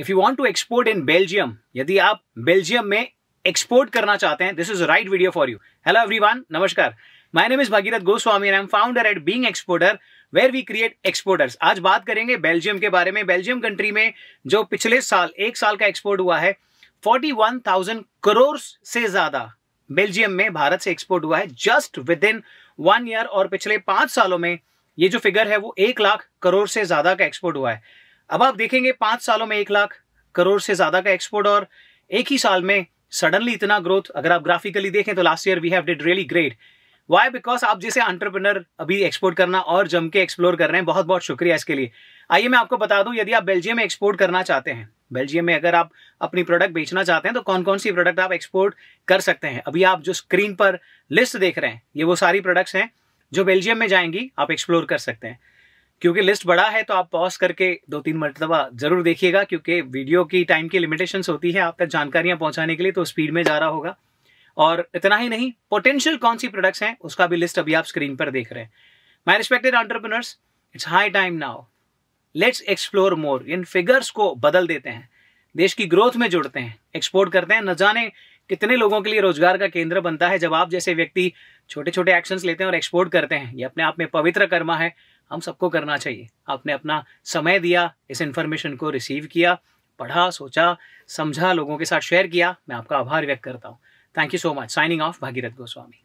if you want to export in Belgium यदि आप Belgium में एक्सपोर्ट करना चाहते हैं this is right video for you hello one नमस्कार my name is Bhagirath Goswami I am founder at Being Exporter where we create exporters आज बात करेंगे बेल्जियम के बारे में बेल्जियम कंट्री में जो पिछले साल एक साल का एक्सपोर्ट हुआ है फोर्टी वन थाउजेंड करोड़ से ज्यादा बेल्जियम में भारत से एक्सपोर्ट हुआ है just within one year और पिछले पांच सालों में ये जो फिगर है वो एक लाख करोड़ से ज्यादा का एक्सपोर्ट हुआ है अब आप देखेंगे पांच सालों में एक लाख करोड़ से ज्यादा का एक्सपोर्ट और एक ही साल में सडनली इतना ग्रोथ अगर आप ग्राफिकली देखें तो last year we have did really great why because आप जैसे अंटरप्रेनर अभी एक्सपोर्ट करना और जम के एक्सप्लोर कर रहे हैं बहुत बहुत शुक्रिया इसके लिए आइए मैं आपको बता दूं यदि आप बेल्जियम में एक्सपोर्ट करना चाहते हैं बेल्जियम में अगर आप अपनी प्रोडक्ट बेचना चाहते हैं तो कौन कौन सी प्रोडक्ट आप एक्सपोर्ट कर सकते हैं अभी आप जो स्क्रीन पर लिस्ट देख रहे हैं ये वो सारी प्रोडक्ट्स हैं जो बेल्जियम में जाएंगी आप एक्सप्लोर कर सकते हैं क्योंकि लिस्ट बड़ा है तो आप पॉज करके दो तीन मरतबा जरूर देखिएगा क्योंकि वीडियो की टाइम की लिमिटेशंस होती है आप तक जानकारियां पहुंचाने के लिए तो स्पीड में जा रहा होगा और इतना ही नहीं पोटेंशियल कौन सी प्रोडक्ट्स हैं उसका भी लिस्ट अभी आप स्क्रीन पर देख रहे हैं my respected entrepreneurs it's high time now let's explore more in figures को बदल देते हैं देश की ग्रोथ में जुड़ते हैं एक्सपोर्ट करते हैं न जाने कितने लोगों के लिए रोजगार का केंद्र बनता है जब आप जैसे व्यक्ति छोटे छोटे एक्शंस लेते हैं और एक्सपोर्ट करते हैं ये अपने आप में पवित्र कर्मा है हम सबको करना चाहिए आपने अपना समय दिया इस इन्फॉर्मेशन को रिसीव किया पढ़ा सोचा समझा लोगों के साथ शेयर किया मैं आपका आभार व्यक्त करता हूँ thank you so much signing off Bhagirath Goswami